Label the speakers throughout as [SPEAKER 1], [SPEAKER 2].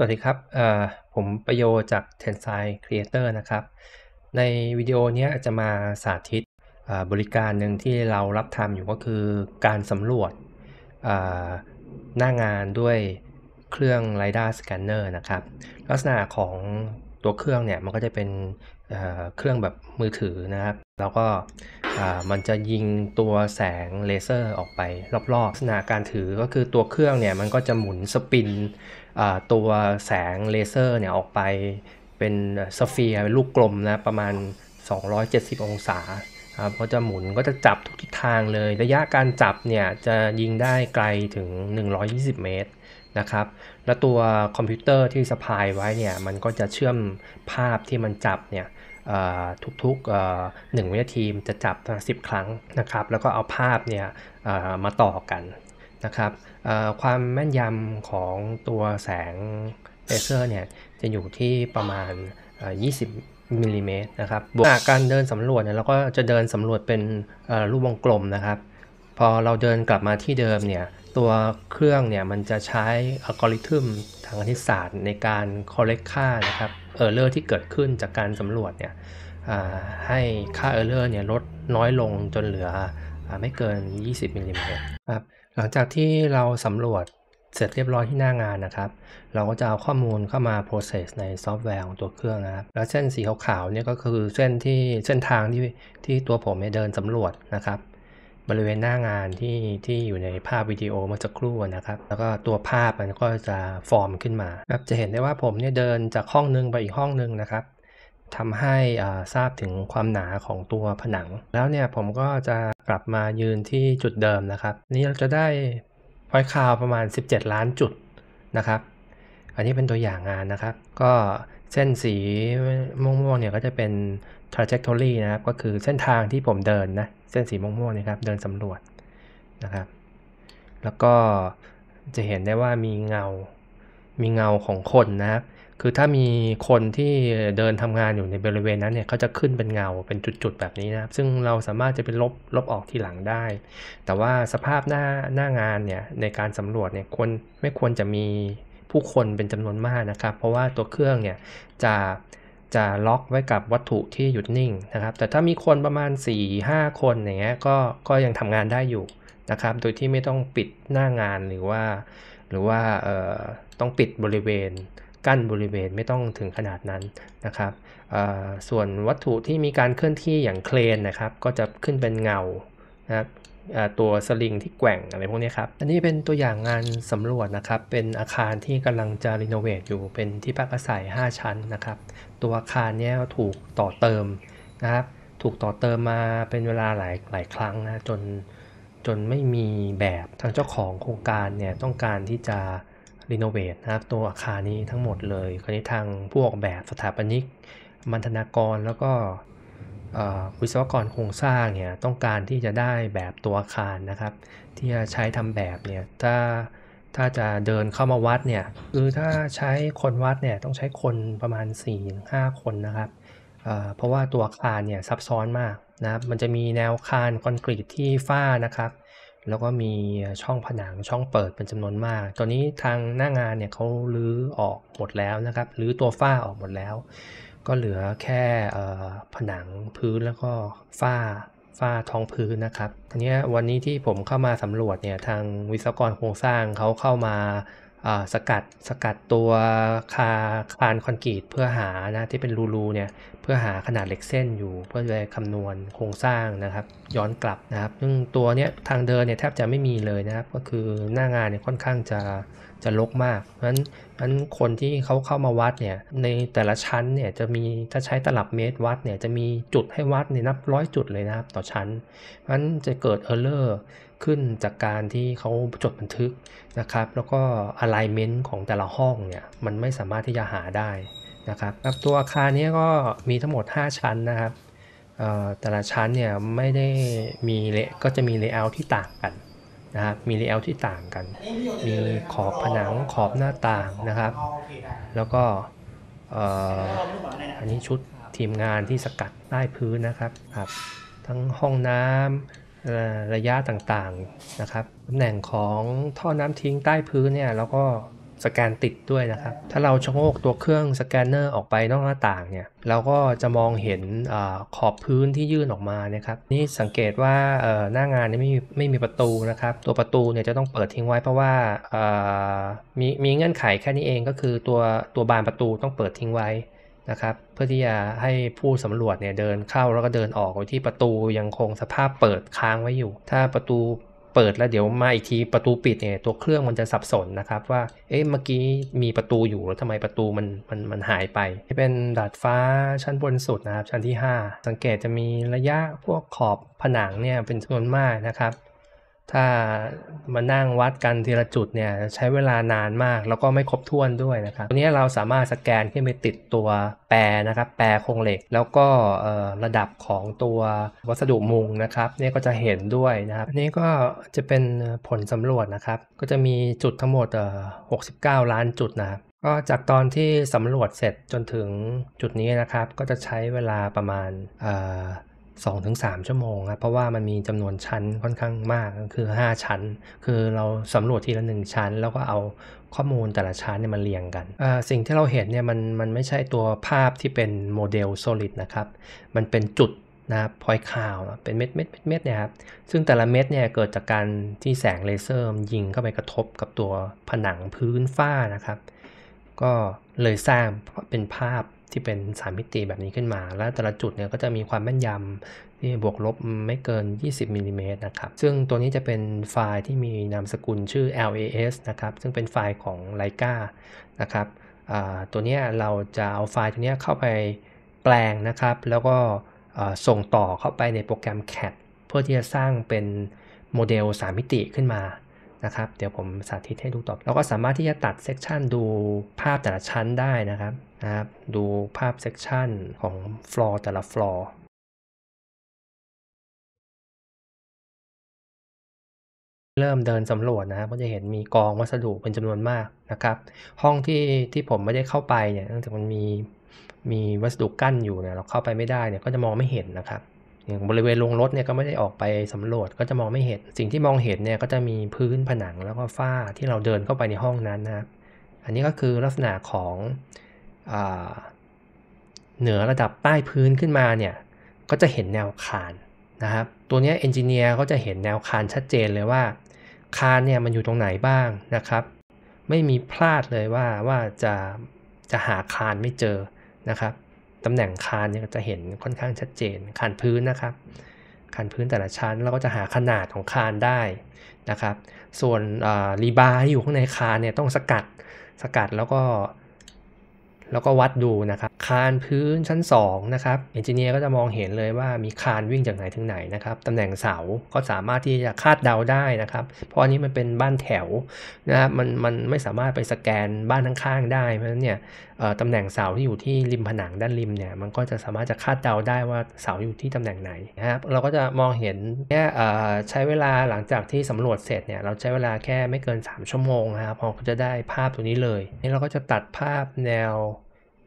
[SPEAKER 1] สวัสดีครับ ผมประโยชน์จาก Tensai Creator นะครับ ในวิดีโอนี้จะมาสาธิตบริการหนึ่งที่เรารับทำอยู่ก็คือการสำรวจหน้างานด้วยเครื่อง l i d a r Scanner นะครับ ลักษณะของตัวเครื่องเนี่ยมันก็จะเป็นเครื่องแบบมือถือนะครับ แล้วก็มันจะยิงตัวแสงเลเซอร์ออกไปรอบๆ ลักษณะการถือก็คือตัวเครื่องเนี่ยมันก็จะหมุนสปินตัวแสงเลเซอร์เนี่ยออกไปเป็นสเฟียร์เป็นลูกกลมนะประมาณ 270 องศาครับก็จะหมุนก็จะจับทุกทิศทางเลย ระยะการจับเนี่ยจะยิงได้ไกลถึง 120 เมตรนะครับ และตัวคอมพิวเตอร์ที่สะพายไว้เนี่ยมันก็จะเชื่อมภาพที่มันจับเนี่ยทุกๆหนึ่งวินาทีจะจับสิบครั้งนะครับแล้วก็เอาภาพเนี่ยมาต่อกันนะครับความแม่นยำของตัวแสงเลเซอร์เนี่ยจะอยู่ที่ประมาณ 20 มิลลิเมตรนะครับ บวกการเดินสำรวจเนี่ยเราก็จะเดินสำรวจเป็นรูปวงกลมนะครับ พอเราเดินกลับมาที่เดิมเนี่ยตัวเครื่องเนี่ยมันจะใช้อัลกอริทึมทางคณิตศาสตร์ในการคอเล e ค่านะครับเออร์เลอร์ที่เกิดขึ้นจากการสำรวจเนี่ยให้ค่าเออร์เลอร์เนี่ยลดน้อยลงจนเหลือไม่เกิน 20 มิลลิเมตรครับหลังจากที่เราสำรวจเสร็จเรียบร้อยที่หน้างานนะครับ เราก็จะเอาข้อมูลเข้ามา process ในซอฟต์แวร์ของตัวเครื่องนะครับแล้วเส้นสีขาวๆ เนี่ยก็คือเส้นที่เส้นทางที่ที่ตัวผมเดินสำรวจนะครับ บริเวณหน้างานที่ที่อยู่ในภาพวิดีโอเมื่อสักครู่นะครับ แล้วก็ตัวภาพมันก็จะฟอร์มขึ้นมาครับจะเห็นได้ว่าผมเนี่ยเดินจากห้องนึงไปอีกห้องนึงนะครับ ทำให้ทราบถึงความหนาของตัวผนัง แล้วเนี่ยผมก็จะกลับมายืนที่จุดเดิมนะครับ นี่เราจะได้พอยคาวประมาณ 17 ล้านจุดนะครับ อันนี้เป็นตัวอย่างงานนะครับ ก็เส้นสีม่วงๆเนี่ยก็จะเป็น trajectory นะครับ ก็คือเส้นทางที่ผมเดินนะเส้นสีม่วงๆนะครับ เดินสำรวจนะครับ แล้วก็จะเห็นได้ว่ามีเงา มีเงาของคนนะครับคือถ้ามีคนที่เดินทำงานอยู่ในบริเวณนั้นเนี่ยเขาจะขึ้นเป็นเงาเป็นจุดๆ แบบนี้นะครับ ซึ่งเราสามารถจะเป็นลบลบออกทีหลังได้ แต่ว่าสภาพหน้าหน้างานเนี่ยในการสำรวจเนี่ยคนไม่ควรจะมีผู้คนเป็นจำนวนมากนะครับ เพราะว่าตัวเครื่องเนี่ยจะจะล็อกไว้กับวัตถุที่หยุดนิ่งนะครับ แต่ถ้ามีคนประมาณ4-5 คนอย่างเงี้ย ก็ก็ยังทำงานได้อยู่นะครับ โดยที่ไม่ต้องปิดหน้างานหรือว่า หรือว่าต้องปิดบริเวณกั้นบริเวณไม่ต้องถึงขนาดนั้นนะครับ ส่วนวัตถุที่มีการเคลื่อนที่อย่างเคลนนะครับ ก็จะขึ้นเป็นเงานะตัวสลิงที่แกว่งอะไรพวกนี้ครับ อันนี้เป็นตัวอย่างงานสำรวจนะครับเป็นอาคารที่กำลังจะรีโนเวทอยู่เป็นที่พักอาศัย 5 ชั้นนะครับ ตัวอาคารนี้ถูกต่อเติมนะครับ ถูกต่อเติมมาเป็นเวลาหลายหลายครั้งนะจนจนไม่มีแบบทางเจ้าของโครงการเนี่ยต้องการที่จะรีโนเวทนะครับตัวอาคารนี้ทั้งหมดเลยคราวนี้ทางผู้ออกแบบสถาปนิกมัณฑนากรแล้วก็วิศวกรโครงสร้างเนี่ยต้องการที่จะได้แบบตัวอาคารนะครับ ที่จะใช้ทำแบบเนี่ยถ้าถ้าจะเดินเข้ามาวัดเนี่ยคือถ้าใช้คนวัดเนี่ยต้องใช้คนประมาณ 4-5 คนนะครับเพราะว่าตัวอาคารเนี่ยซับซ้อนมากนะครับ มันจะมีแนวคานคอนกรีตที่ฝ้านะครับแล้วก็มีช่องผนังช่องเปิดเป็นจำนวนมาก ตอนนี้ทางหน้างานเนี่ยเขาลื้อออกหมดแล้วนะครับรื้อตัวฝ้าออกหมดแล้ว ก็เหลือแค่ผนังพื้นแล้วก็ฝ้าฝ้าท้องพื้นนะครับทีนี้วันนี้ที่ผมเข้ามาสำรวจเนี่ยทางวิศวกรโครงสร้างเขาเข้ามาสกัดสกัดตัวคาคานคอนกรีต เพื่อหานะที่เป็นรูๆเนี่ยเพื่อหาขนาดเหล็กเส้นอยู่เพื่อจะคำนวณโครงสร้างนะครับ ย้อนกลับนะครับซึ่งตัวเนี้ยทางเดินเนี่ยแทบจะไม่มีเลยนะครับ ก็คือหน้างานเนี่ยค่อนข้างจะจะลกมากเพราะฉะนั้นั้นคนที่เขาเข้ามาวัดเนี่ยในแต่ละชั้นเนี่ยจะมีถ้าใช้ตลับเมตรวัดเนี่ยจะมีจุดให้วัดเนี่ยนับร้อยจุดเลยนะครับต่อชั้นเพราะฉะนั้นจะเกิดเออร์เลอร์ขึ้นจากการที่เขาจดบันทึกนะครับแล้วก็อะไลเมนต์ของแต่ละห้องเนี่ยมันไม่สามารถที่จะหาได้นะครับตัวอาคารนี้ก็มีทั้งหมด 5 ชั้นนะครับแต่ละชั้นเนี่ยไม่ได้มีเลก็จะมีเลเยอร์ที่ต่างกันะครับมีเลเยอร์ที่ต่างกัน มีขอบผนัง ขอบหน้าต่างนะครับ แล้วก็อันนี้ชุดทีมงานที่สกัดใต้พื้นนะครับครับทั้งห้องน้ำ ระยะต่างๆ นะครับ ตำแหน่งของท่อน้ำทิ้งใต้พื้นเนี่ย แล้วก็สแกนติดด้วยนะครับ ถ้าเราชะโงกตัวเครื่องสแกนเนอร์ออกไปนอกหน้าต่างเนี่ย เราก็จะมองเห็นอขอบพื้นที่ยื่นออกมานะครับ นี่สังเกตว่าหน้างานนี่ไม่มีไม่มีประตูนะครับ ตัวประตูเนี่ยจะต้องเปิดทิ้งไว้เพราะว่ามีมีเงื่อนไขแค่นี้เองก็คือตัวตัวบานประตูต้องเปิดทิ้งไว้นะครับ เพื่อที่จะให้ผู้สำรวจเนี่ยเดินเข้าแล้วก็เดินออกโดยที่ประตูยังคงสภาพเปิดค้างไว้อยู่ ถ้าประตูเปิดแล้วเดี๋ยวมาอีกทีประตูปิดเนี่ย ตัวเครื่องมันจะสับสนนะครับว่า เอ๊ะเมื่อกี้มีประตูอยู่แล้วทำไมประตูมันมันมันหายไปที่เป็นดาดฟ้าชั้นบนสุดนะครับ ชั้นที่ 5 สังเกตจะมีระยะพวกขอบผนังเนี่ยเป็นส่วนมากนะครับถ้ามานั่งวัดกันทีละจุดเนี่ยใช้เวลานานมากแล้วก็ไม่ครบถ้วนด้วยนะครับตัวนี้เราสามารถสแกนขึ้นไปติดตัวแปรนะครับ แปรโครงเหล็กแล้วก็ระดับของตัววัสดุมุงนะครับนี่ก็จะเห็นด้วยนะครับนี่ก็จะเป็นผลสำรวจนะครับ ก็จะมีจุดทั้งหมด 69 ล้านจุดนะครับก็จากตอนที่สำรวจเสร็จจนถึงจุดนี้นะครับ ก็จะใช้เวลาประมาณ2-3 ชั่วโมงครับ เพราะว่ามันมีจำนวนชั้นค่อนข้างมากคือ 5 ชั้น คือเราสำรวจทีละ 1 ชั้นแล้วก็เอาข้อมูลแต่ละชั้นเนี่ยมันเรียงกัน สิ่งที่เราเห็นเนี่ยมันมันไม่ใช่ตัวภาพที่เป็นโมเดลโซลิดนะครับ มันเป็นจุด นะครับพอยขาวเป็นเม็ดเม็ดเม็ดเนี่ยครับ ซึ่งแต่ละเม็ดเนี่ยเกิดจากการที่แสงเลเซอร์ยิงเข้าไปกระทบกับตัวผนังพื้นฝ้านะครับก็เลยสร้างเป็นภาพที่เป็นสามมิติแบบนี้ขึ้นมา และแต่ละจุดเนี่ยก็จะมีความแม่นยำที่บวกลบไม่เกิน 20มิลิเมตรนะครับซึ่งตัวนี้จะเป็นไฟล์ที่มีนามสกุลชื่อ LAS นะครับซึ่งเป็นไฟล์ของ l ล i c a นะครับตัวนี้เราจะเอาไฟล์ตัวนี้เข้าไปแปลงนะครับ แล้วก็ส่งต่อเข้าไปในโปรแกรม CAD เพื่อที่จะสร้างเป็นโมเดล 3 มิติขึ้นมานะครับ เดี๋ยวผมสาธิตให้ดูต่อเราก็สามารถที่จะตัดเซกชันดูภาพแต่ละชั้นได้นะครับนะครับ ดูภาพเซกชันของฟลอร์แต่ละฟลอร์ เริ่มเดินสำรวจนะครับก็จะเห็นมีกองวัสดุเป็นจำนวนมากนะครับ ห้องที่ที่ผมไม่ได้เข้าไปเนี่ยเนื่องจากมันมีมีวัสดุกั้นอยู่เนี่ย เราเข้าไปไม่ได้เนี่ย ก็จะมองไม่เห็นนะครับอย่างบริเวณโรงรถเนี่ยก็ไม่ได้ออกไปสำรวจก็จะมองไม่เห็นสิ่งที่มองเห็นเนี่ยก็จะมีพื้นผนังแล้วก็ฝ้าที่เราเดินเข้าไปในห้องนั้นนะครับอันนี้ก็คือลักษณะของอเหนือระดับใต้พื้นขึ้นมาเนี่ยก็จะเห็นแนวคานนะครับ ตัวนี้เอนจิเนียร์ก็จะเห็นแนวคานชัดเจนเลยว่า คานเนี่ยมันอยู่ตรงไหนบ้างนะครับ ไม่มีพลาดเลยว่าว่าจะจะหาคานไม่เจอนะครับตำแหน่งคานเนี่ยจะเห็นค่อนข้างชัดเจน คานพื้นนะครับ คานพื้นแต่ละชั้นเราก็จะหาขนาดของคานได้นะครับ ส่วนรีบาร์ที่อยู่ข้างในคานเนี่ยต้องสกัด สกัดแล้วก็แล้วก็วัดดูนะครับคานพื้นชั้น2นะครับเอนจิเนียร์ก็จะมองเห็นเลยว่ามีคานวิ่งจากไหนถึงไหนนะครับตำแหน่งเสาก็สามารถที่จะคาดเดาได้นะครับ เพราะอันนี้มันเป็นบ้านแถวนะครับมันมันไม่สามารถไปสแกนบ้านข้างๆ ได้เพราะฉะนั้นเนี่ยตำแหน่งเสาที่อยู่ที่ริมผนังด้านริมเนี่ยมันก็จะสามารถจะคาดเดาได้ว่าเสาอยู่ที่ตำแหน่งไหนนะครับ เราก็จะมองเห็นแค่ใช้เวลาหลังจากที่สำรวจเสร็จเนี่ยเราใช้เวลาแค่ไม่เกิน 3 ชั่วโมงนะครับเอาจะได้ภาพตัวนี้เลยนี่เราก็จะตัดภาพแนว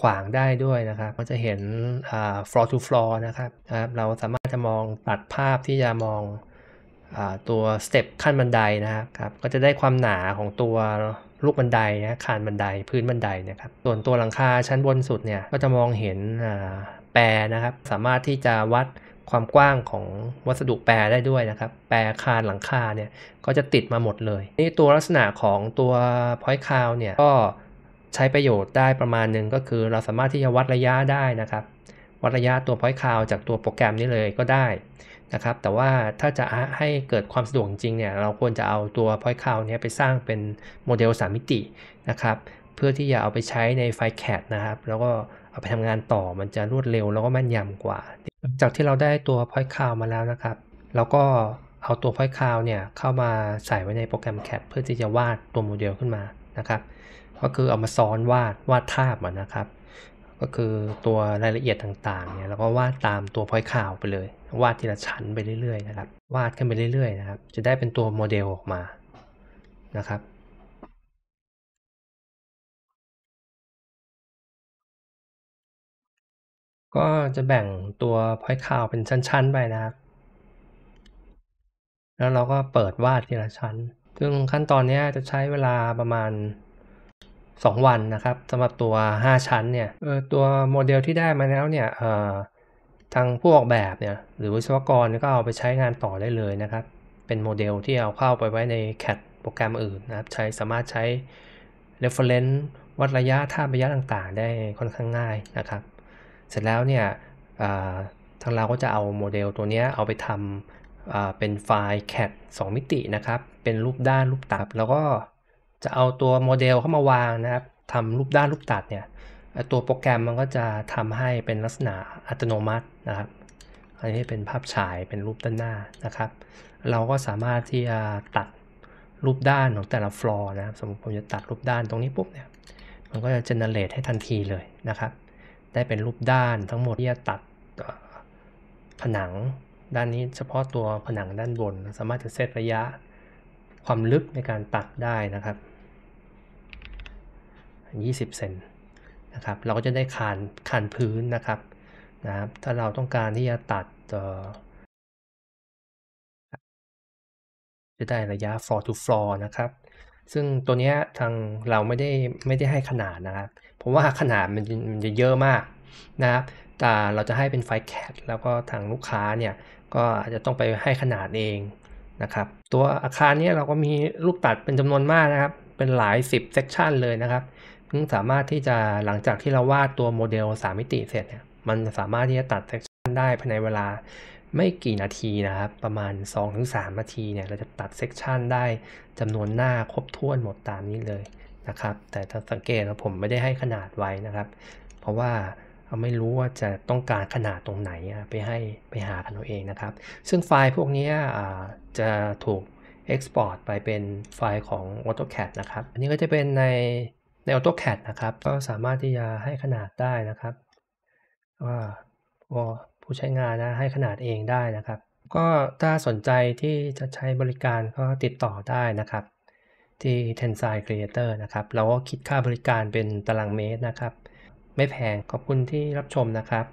[SPEAKER 1] ขวางได้ด้วยนะครับ ก็จะเห็น floor to floor นะครับ เราสามารถจะมองตัดภาพที่จะมองตัวสเต็ปขั้นบันไดนะครับ ก็จะได้ความหนาของตัวลูกบันไดนะคานบันได พื้นบันไดนะครับ ส่วนตัวหลังคาชั้นบนสุดเนี่ยก็จะมองเห็นแปรนะครับ สามารถที่จะวัดความกว้างของวัสดุแปรได้ด้วยนะครับแปรคานหลังคาเนี่ยก็จะติดมาหมดเลย นี่ตัวลักษณะของตัวพอยคาวเนี่ยก็ใช้ประโยชน์ได้ประมาณหนึ่งก็คือเราสามารถที่จะวัดระยะได้นะครับ วัดระยะตัวพอยต์ค l o จากตัวโปรแกรมนี้เลยก็ได้นะครับ แต่ว่าถ้าจะให้เกิดความสะดวกจริงเนี่ยเราควรจะเอาตัว point cloud นี้ไปสร้างเป็นโมเดล 3 มิตินะครับเพื่อที่จะเอาไปใช้ในไฟล์ CAD นะครับแล้วก็เอาไปทำงานต่อมันจะรวดเร็วแล้วก็แม่นยำกว่า จากที่เราได้ตัว point cloud มาแล้วนะครับแล้วก็เอาตัว point cloud เนี่ยเข้ามาใส่ไว้ในโปรแกรม CAD เพื่อที่จะวาดตัวโมเดลขึ้นมานะครับก็คือเอามาซ้อนวาดวาดภาพนะครับ ก็คือตัวรายละเอียดต่างๆเนี่ยแล้วก็วาดตามตัวพอยข่าวไปเลย วาดทีละชั้นไปเรื่อยๆนะครับ วาดขึ้นไปเรื่อยๆนะครับจะได้เป็นตัวโมเดลออกมานะครับ ก็จะแบ่งตัวพอยข่าวเป็นชั้นๆไปนะครับ แล้วเราก็เปิดวาดทีละชั้น ซึ่งขั้นตอนนี้จะใช้เวลาประมาณ2 วันนะครับสำหรับตัว 5 ชั้นเนี่ยตัวโมเดลที่ได้มาแล้วเนี่ยทางผู้ออกแบบเนี่ยหรือวิศวกรก็เอาไปใช้งานต่อได้เลยนะครับ เป็นโมเดลที่เอาเข้าไปไว้ใน CAD โปรแกรมอื่นนะครับ ใช้สามารถใช้ reference วัดระยะท่าระยะต่าง ๆ ได้ค่อนข้างง่ายนะครับ เสร็จแล้วเนี่ยทางเราก็จะเอาโมเดลตัวนี้เอาไปทำเป็นไฟล์ CAD 2มิตินะครับ เป็นรูปด้านรูปตับแล้วก็จะเอาตัวโมเดลเข้ามาวางนะครับ ทำรูปด้านรูปตัดเนี่ย ตัวโปรแกรมมันก็จะทำให้เป็นลักษณะอัตโนมัตินะครับ อันนี้เป็นภาพฉายเป็นรูปด้านหน้านะครับ เราก็สามารถที่จะตัดรูปด้านของแต่ละฟลอร์นะครับ สมมติผมจะตัดรูปด้านตรงนี้ปุ๊บเนี่ย มันก็จะเจเนเรตให้ทันทีเลยนะครับ ได้เป็นรูปด้านทั้งหมดที่จะตัดผนังด้านนี้ เฉพาะตัวผนังด้านบน สามารถจะเซตระยะความลึกในการตัดได้นะครับ20เซนนะครับ เราก็จะได้คานคานพื้นนะครับ นะครับ ถ้าเราต้องการที่จะตัดจะได้ระยะ floor to floor นะครับ ซึ่งตัวนี้ทางเราไม่ได้ไม่ได้ให้ขนาดนะครับเพราะว่าขนาดมันมันจะเยอะมากนะครับแต่เราจะให้เป็นไฟแคทแล้วก็ทางลูกค้าเนี่ย ก็อาจจะต้องไปให้ขนาดเองนะครับ ตัวอาคารนี้เราก็มีลูกตัดเป็นจำนวนมากนะครับ เป็นหลาย10 section เลยนะครับสามารถที่จะหลังจากที่เราวาดตัวโมเดล 3 มิติเสร็จเนี่ยมันสามารถที่จะตัดเซกชันได้ภายในเวลาไม่กี่นาทีนะครับ ประมาณ2-3นาทีเนี่ย เราจะตัดเซกชันได้จำนวนหน้าครบถ้วนหมดตามนี้เลยนะครับ แต่ถ้าสังเกตนะผมไม่ได้ให้ขนาดไว้นะครับ เพราะว่าเราไม่รู้ว่าจะต้องการขนาดตรงไหนไปให้ไปหากันเอาเองนะครับ ซึ่งไฟล์พวกนี้จะถูก export ไปเป็นไฟล์ของ AutoCAD นะครับ อันนี้ก็จะเป็นในใน AutoCAD นะครับ ก็สามารถที่จะให้ขนาดได้นะครับ ว่าผู้ใช้งานนะให้ขนาดเองได้นะครับ ก็ถ้าสนใจที่จะใช้บริการก็ติดต่อได้นะครับ ที่ Tensai Creator นะครับเราก็คิดค่าบริการเป็นตารางเมตรนะครับไม่แพงขอบคุณที่รับชมนะครับ